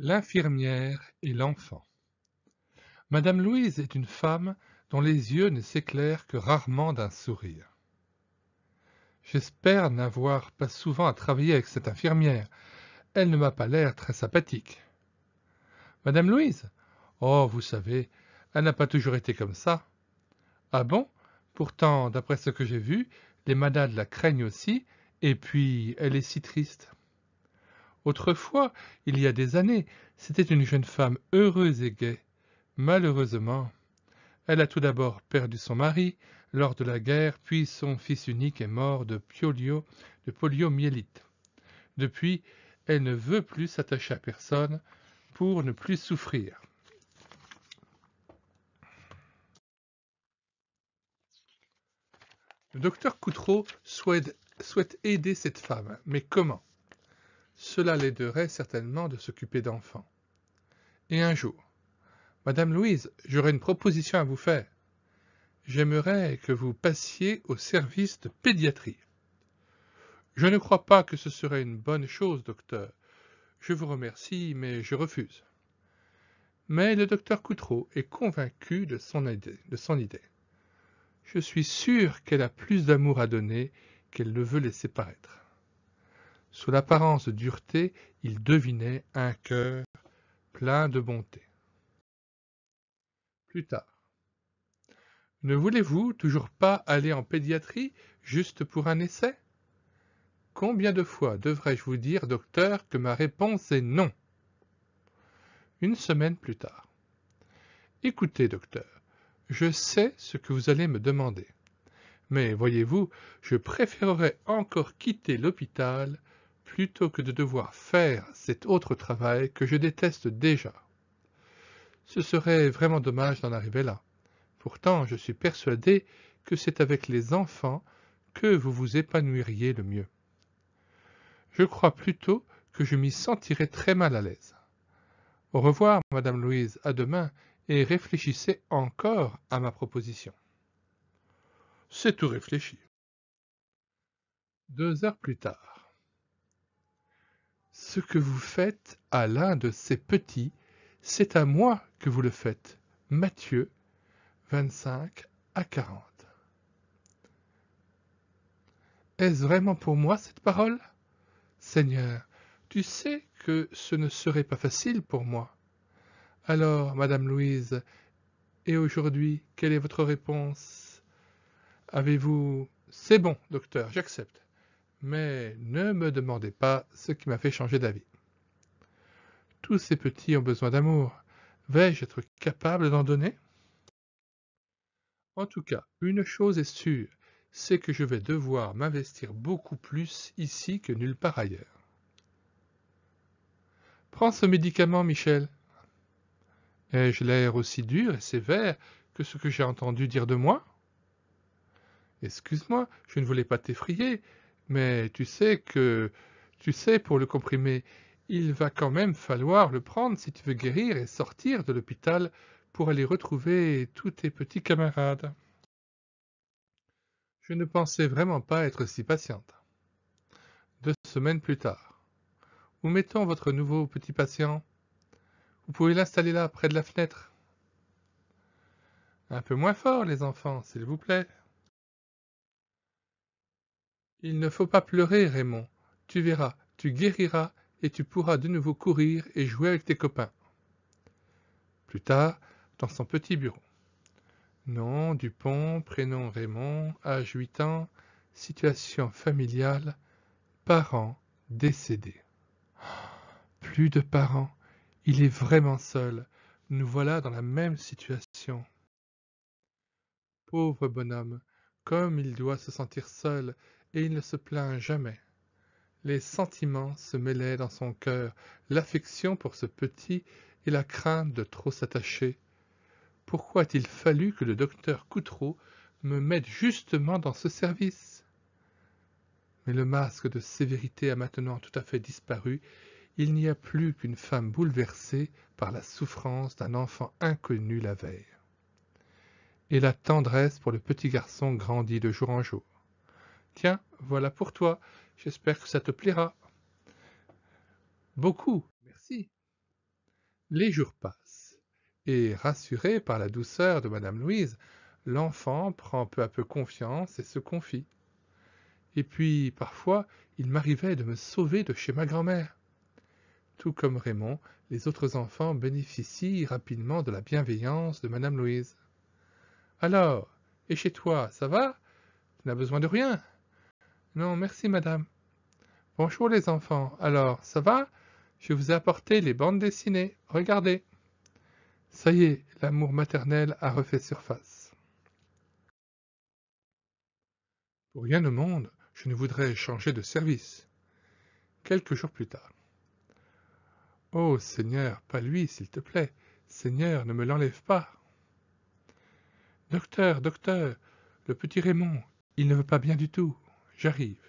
L'infirmière et l'enfant Madame Louise est une femme dont les yeux ne s'éclairent que rarement d'un sourire. J'espère n'avoir pas souvent à travailler avec cette infirmière. Elle ne m'a pas l'air très sympathique. Madame Louise Oh, vous savez, elle n'a pas toujours été comme ça. Ah bon Pourtant, d'après ce que j'ai vu, les malades la craignent aussi, et puis elle est si triste autrefois il y a des années c'était une jeune femme heureuse et gaie malheureusement elle a tout d'abord perdu son mari lors de la guerre puis son fils unique est mort de poliomyélite depuis elle ne veut plus s'attacher à personne pour ne plus souffrir Le docteur Coutreau souhaite, souhaite aider cette femme, mais comment cela l'aiderait certainement de s'occuper d'enfants. Et un jour, Madame Louise, j'aurais une proposition à vous faire. J'aimerais que vous passiez au service de pédiatrie. Je ne crois pas que ce serait une bonne chose, docteur. Je vous remercie, mais je refuse. Mais le docteur Coutreau est convaincu de son idée. De son idée. Je suis sûr qu'elle a plus d'amour à donner qu'elle ne veut laisser paraître. Sous l'apparence de dureté, il devinait un cœur plein de bonté. Plus tard. Ne voulez-vous toujours pas aller en pédiatrie juste pour un essai Combien de fois devrais-je vous dire, docteur, que ma réponse est non Une semaine plus tard. Écoutez, docteur, je sais ce que vous allez me demander. Mais voyez-vous, je préférerais encore quitter l'hôpital plutôt que de devoir faire cet autre travail que je déteste déjà. Ce serait vraiment dommage d'en arriver là. Pourtant, je suis persuadé que c'est avec les enfants que vous vous épanouiriez le mieux. Je crois plutôt que je m'y sentirais très mal à l'aise. Au revoir, Madame Louise, à demain, et réfléchissez encore à ma proposition. C'est tout réfléchi. Deux heures plus tard. Ce que vous faites à l'un de ces petits, c'est à moi que vous le faites. Matthieu 25 à 40. Est-ce vraiment pour moi cette parole Seigneur, tu sais que ce ne serait pas facile pour moi. Alors, Madame Louise, et aujourd'hui, quelle est votre réponse Avez-vous... C'est bon, docteur, j'accepte. Mais ne me demandez pas ce qui m'a fait changer d'avis. Tous ces petits ont besoin d'amour. Vais-je être capable d'en donner En tout cas, une chose est sûre, c'est que je vais devoir m'investir beaucoup plus ici que nulle part ailleurs. Prends ce médicament, Michel. Ai-je l'air aussi dur et sévère que ce que j'ai entendu dire de moi Excuse-moi, je ne voulais pas t'effrayer, mais tu sais que, tu sais, pour le comprimer, il va quand même falloir le prendre si tu veux guérir et sortir de l'hôpital pour aller retrouver tous tes petits camarades. Je ne pensais vraiment pas être si patiente. Deux semaines plus tard. Où mettons votre nouveau petit patient Vous pouvez l'installer là, près de la fenêtre. Un peu moins fort, les enfants, s'il vous plaît. Il ne faut pas pleurer, Raymond. Tu verras, tu guériras et tu pourras de nouveau courir et jouer avec tes copains. Plus tard, dans son petit bureau. Nom, Dupont, prénom Raymond, âge 8 ans, situation familiale, parents décédés. Plus de parents, il est vraiment seul. Nous voilà dans la même situation. Pauvre bonhomme, comme il doit se sentir seul, et il ne se plaint jamais. Les sentiments se mêlaient dans son cœur, l'affection pour ce petit et la crainte de trop s'attacher. Pourquoi a-t-il fallu que le docteur Coutreau me mette justement dans ce service Mais le masque de sévérité a maintenant tout à fait disparu. Il n'y a plus qu'une femme bouleversée par la souffrance d'un enfant inconnu la veille. Et la tendresse pour le petit garçon grandit de jour en jour. Tiens, voilà pour toi. J'espère que ça te plaira. Beaucoup, merci. Les jours passent, et rassuré par la douceur de Madame Louise, l'enfant prend peu à peu confiance et se confie. Et puis, parfois, il m'arrivait de me sauver de chez ma grand-mère. Tout comme Raymond, les autres enfants bénéficient rapidement de la bienveillance de Madame Louise. Alors, et chez toi, ça va Tu n'as besoin de rien non, merci madame. Bonjour les enfants. Alors, ça va Je vous ai apporté les bandes dessinées. Regardez. Ça y est, l'amour maternel a refait surface. Pour rien au monde, je ne voudrais changer de service. Quelques jours plus tard. Oh Seigneur, pas lui, s'il te plaît. Seigneur, ne me l'enlève pas. Docteur, docteur, le petit Raymond, il ne veut pas bien du tout j'arrive.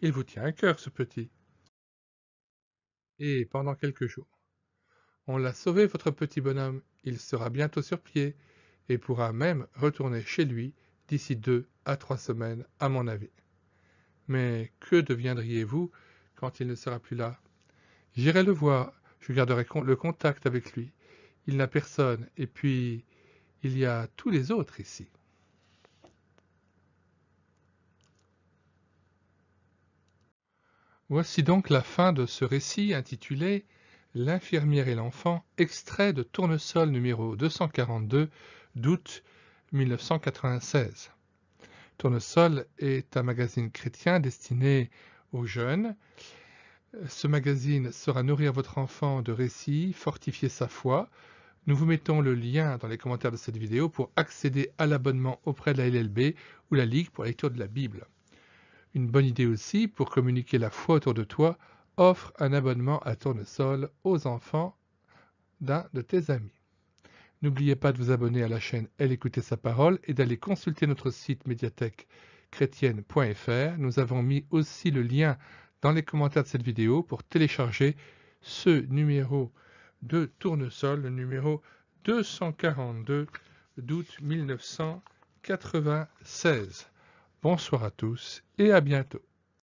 Il vous tient à cœur, ce petit. Et pendant quelques jours. On l'a sauvé, votre petit bonhomme. Il sera bientôt sur pied et pourra même retourner chez lui d'ici deux à trois semaines, à mon avis. Mais que deviendriez-vous quand il ne sera plus là J'irai le voir, je garderai le contact avec lui. Il n'a personne, et puis il y a tous les autres ici. Voici donc la fin de ce récit intitulé L'infirmière et l'enfant, extrait de Tournesol numéro 242 d'août 1996. Tournesol est un magazine chrétien destiné aux jeunes. Ce magazine sera « nourrir votre enfant de récits, fortifier sa foi. Nous vous mettons le lien dans les commentaires de cette vidéo pour accéder à l'abonnement auprès de la LLB ou la Ligue pour la lecture de la Bible. Une bonne idée aussi, pour communiquer la foi autour de toi, offre un abonnement à Tournesol aux enfants d'un de tes amis. N'oubliez pas de vous abonner à la chaîne Elle Écoutez sa parole et d'aller consulter notre site médiathèque Nous avons mis aussi le lien dans les commentaires de cette vidéo pour télécharger ce numéro de Tournesol, le numéro 242 d'août 1996. Bonsoir à tous et à bientôt.